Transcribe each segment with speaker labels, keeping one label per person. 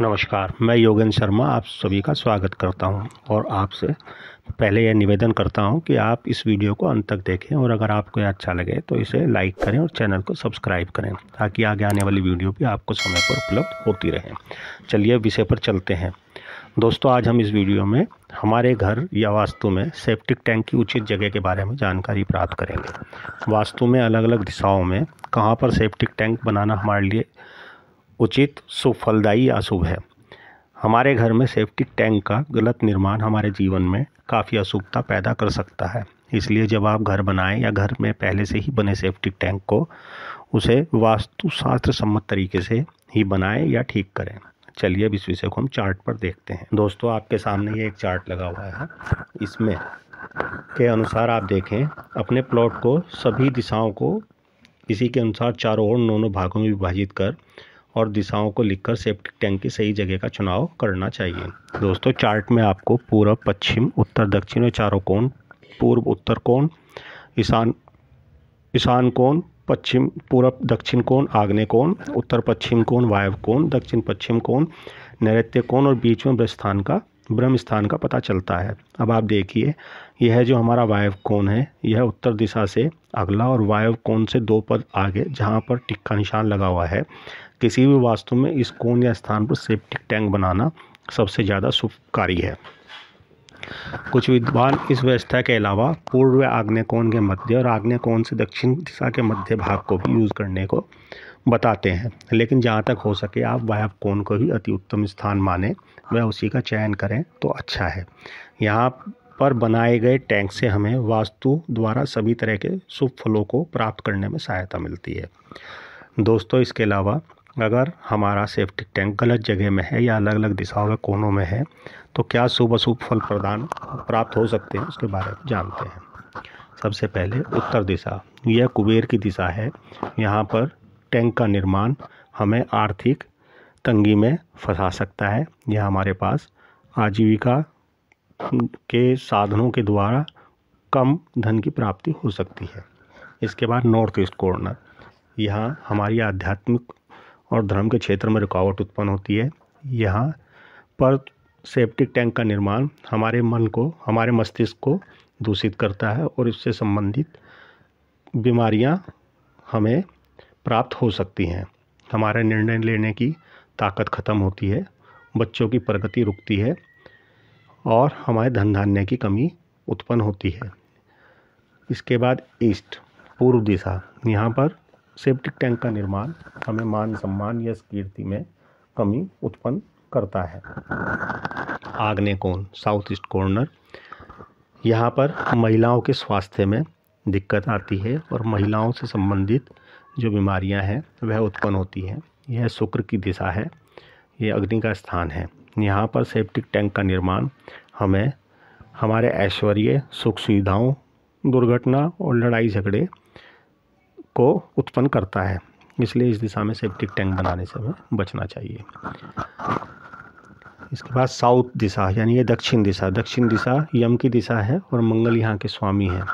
Speaker 1: नमस्कार मैं योगेंद्र शर्मा आप सभी का स्वागत करता हूं और आपसे पहले यह निवेदन करता हूं कि आप इस वीडियो को अंत तक देखें और अगर आपको यह अच्छा लगे तो इसे लाइक करें और चैनल को सब्सक्राइब करें ताकि आगे आने वाली वीडियो भी आपको समय पर उपलब्ध होती रहे चलिए विषय पर चलते हैं दोस्तों आज हम इस वीडियो में हमारे घर या वास्तु में सेप्टिक टैंक की उचित जगह के बारे में जानकारी प्राप्त करेंगे वास्तु में अलग अलग दिशाओं में कहाँ पर सेप्टिक टैंक बनाना हमारे लिए उचित सुफलदायी अशुभ है हमारे घर में सेफ्टिक टैंक का गलत निर्माण हमारे जीवन में काफ़ी अशुभता पैदा कर सकता है इसलिए जब आप घर बनाएं या घर में पहले से ही बने सेफ्टिक टैंक को उसे वास्तुशास्त्र सम्मत तरीके से ही बनाएं या ठीक करें चलिए अब इस विषय को हम चार्ट पर देखते हैं दोस्तों आपके सामने ये एक चार्ट लगा हुआ है इसमें के अनुसार आप देखें अपने प्लॉट को सभी दिशाओं को इसी के अनुसार चारों ओर नौ नौ भागों में विभाजित कर और दिशाओं को लिखकर सेप्टिक टैंक की सही जगह का चुनाव करना चाहिए दोस्तों चार्ट में आपको पूर्व पश्चिम उत्तर दक्षिण और चारों कोण पूर्व उत्तर कोण ईशान ईशान कोण पश्चिम पूर्व दक्षिण कोण आग्नेय कोण उत्तर पश्चिम कोण वायव कोण दक्षिण पश्चिम कोण नैत्य कोण और बीच में स्थान का ब्रह्म स्थान का पता चलता है अब आप देखिए यह जो हमारा वायव कोण है यह उत्तर दिशा से अगला और वायव कोण से दो पद आगे जहाँ पर टिक्का निशान लगा हुआ है किसी भी वास्तु में इस कोण या स्थान पर सेप्टिक टैंक बनाना सबसे ज़्यादा शुभकारी है कुछ विद्वान इस व्यवस्था के अलावा पूर्व आग्नेय कोण के मध्य और आग्नेय कोण से दक्षिण दिशा के मध्य भाग को भी यूज़ करने को बताते हैं लेकिन जहाँ तक हो सके आप वायव कोण को ही अति उत्तम स्थान माने व उसी का चयन करें तो अच्छा है यहाँ पर बनाए गए टैंक से हमें वास्तु द्वारा सभी तरह के शुभ फलों को प्राप्त करने में सहायता मिलती है दोस्तों इसके अलावा अगर हमारा सेफ्टिक टैंक गलत जगह में है या अलग अलग दिशाओं में कोनों में है तो क्या शुभ अशुभ फल प्रदान प्राप्त हो सकते हैं उसके बारे में जानते हैं सबसे पहले उत्तर दिशा यह कुबेर की दिशा है यहाँ पर टैंक का निर्माण हमें आर्थिक तंगी में फंसा सकता है यह हमारे पास आजीविका के साधनों के द्वारा कम धन की प्राप्ति हो सकती है इसके बाद नॉर्थ ईस्ट कॉर्नर यहाँ हमारी आध्यात्मिक और धर्म के क्षेत्र में रुकावट उत्पन्न होती है यहाँ पर सेप्टिक टैंक का निर्माण हमारे मन को हमारे मस्तिष्क को दूषित करता है और इससे संबंधित बीमारियाँ हमें प्राप्त हो सकती हैं हमारे निर्णय लेने की ताकत ख़त्म होती है बच्चों की प्रगति रुकती है और हमारे धन धान्य की कमी उत्पन्न होती है इसके बाद ईस्ट पूर्व दिशा यहाँ पर सेप्टिक टैंक का निर्माण हमें मान सम्मान या कीर्ति में कमी उत्पन्न करता है आग्ने कोण साउथ ईस्ट कॉर्नर यहाँ पर महिलाओं के स्वास्थ्य में दिक्कत आती है और महिलाओं से संबंधित जो बीमारियाँ हैं वह उत्पन्न होती हैं यह शुक्र की दिशा है यह अग्नि का स्थान है यहाँ पर सेप्टिक टैंक का निर्माण हमें हमारे ऐश्वर्य सुख सुविधाओं दुर्घटना और लड़ाई झगड़े को उत्पन्न करता है इसलिए इस दिशा में सेप्टिक टैंक बनाने से हमें बचना चाहिए इसके बाद साउथ दिशा यानी ये दक्षिण दिशा दक्षिण दिशा यम की दिशा है और मंगल यहाँ के स्वामी हैं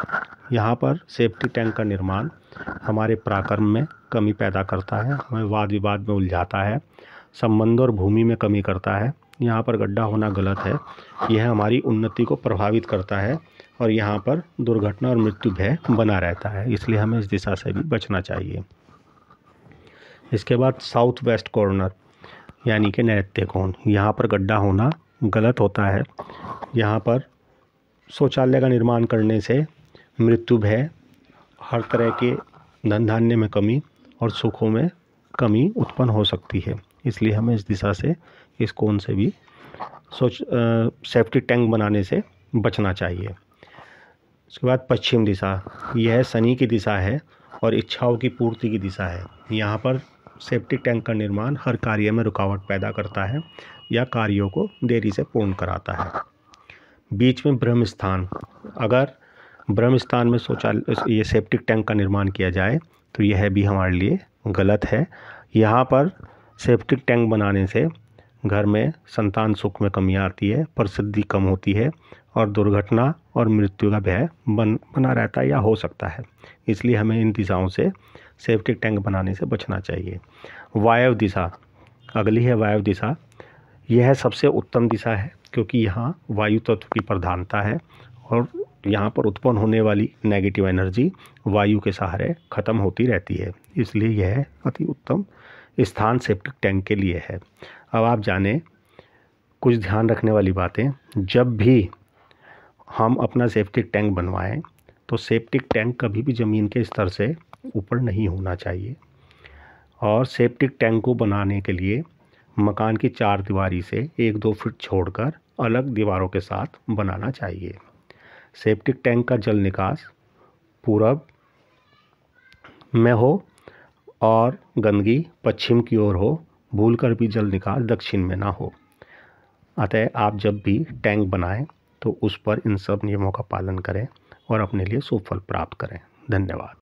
Speaker 1: यहाँ पर सेफ्टी टैंक का निर्माण हमारे पराक्रम में कमी पैदा करता है हमें वाद विवाद में उलझाता है संबंध और भूमि में कमी करता है यहाँ पर गड्ढा होना गलत है यह हमारी उन्नति को प्रभावित करता है और यहाँ पर दुर्घटना और मृत्यु भय बना रहता है इसलिए हमें इस दिशा से भी बचना चाहिए इसके बाद साउथ वेस्ट कॉर्नर यानी कि नैत्य कोण यहाँ पर गड्ढा होना गलत होता है यहाँ पर शौचालय का निर्माण करने से मृत्यु भय हर तरह के धन धान्य में कमी और सुखों में कमी उत्पन्न हो सकती है इसलिए हमें इस दिशा से इस कोण से भी सोच सेफ्टी टैंक बनाने से बचना चाहिए उसके बाद पश्चिम दिशा यह शनि की दिशा है और इच्छाओं की पूर्ति की दिशा है यहाँ पर सेप्टिक टैंक का निर्माण हर कार्य में रुकावट पैदा करता है या कार्यों को देरी से पूर्ण कराता है बीच में ब्रह्म स्थान अगर ब्रह्म स्थान में शौचालय ये सेप्टिक टैंक का निर्माण किया जाए तो यह भी हमारे लिए गलत है यहाँ पर सेप्टिक टैंक बनाने से घर में संतान सुख में कमी आती है प्रसिद्धि कम होती है और दुर्घटना और मृत्यु का भय बन बना रहता है या हो सकता है इसलिए हमें इन दिशाओं से सेफ्टी टैंक बनाने से बचना चाहिए वायव दिशा अगली है वायव दिशा यह सबसे उत्तम दिशा है क्योंकि यहाँ वायु तत्व की प्रधानता है और यहाँ पर उत्पन्न होने वाली नेगेटिव एनर्जी वायु के सहारे ख़त्म होती रहती है इसलिए यह अति उत्तम स्थान सेप्टिक टैंक के लिए है अब आप जानें कुछ ध्यान रखने वाली बातें जब भी हम अपना सेप्टिक टैंक बनवाएं तो सेप्टिक टैंक कभी भी ज़मीन के स्तर से ऊपर नहीं होना चाहिए और सेप्टिक टैंक को बनाने के लिए मकान की चार दीवारी से एक दो फीट छोड़कर अलग दीवारों के साथ बनाना चाहिए सेप्टिक टैंक का जल निकास पूरब में हो और गंदगी पश्चिम की ओर हो भूल कर भी जल निकास दक्षिण में ना हो अतः आप जब भी टैंक बनाएं तो उस पर इन सब नियमों का पालन करें और अपने लिए सुफल प्राप्त करें धन्यवाद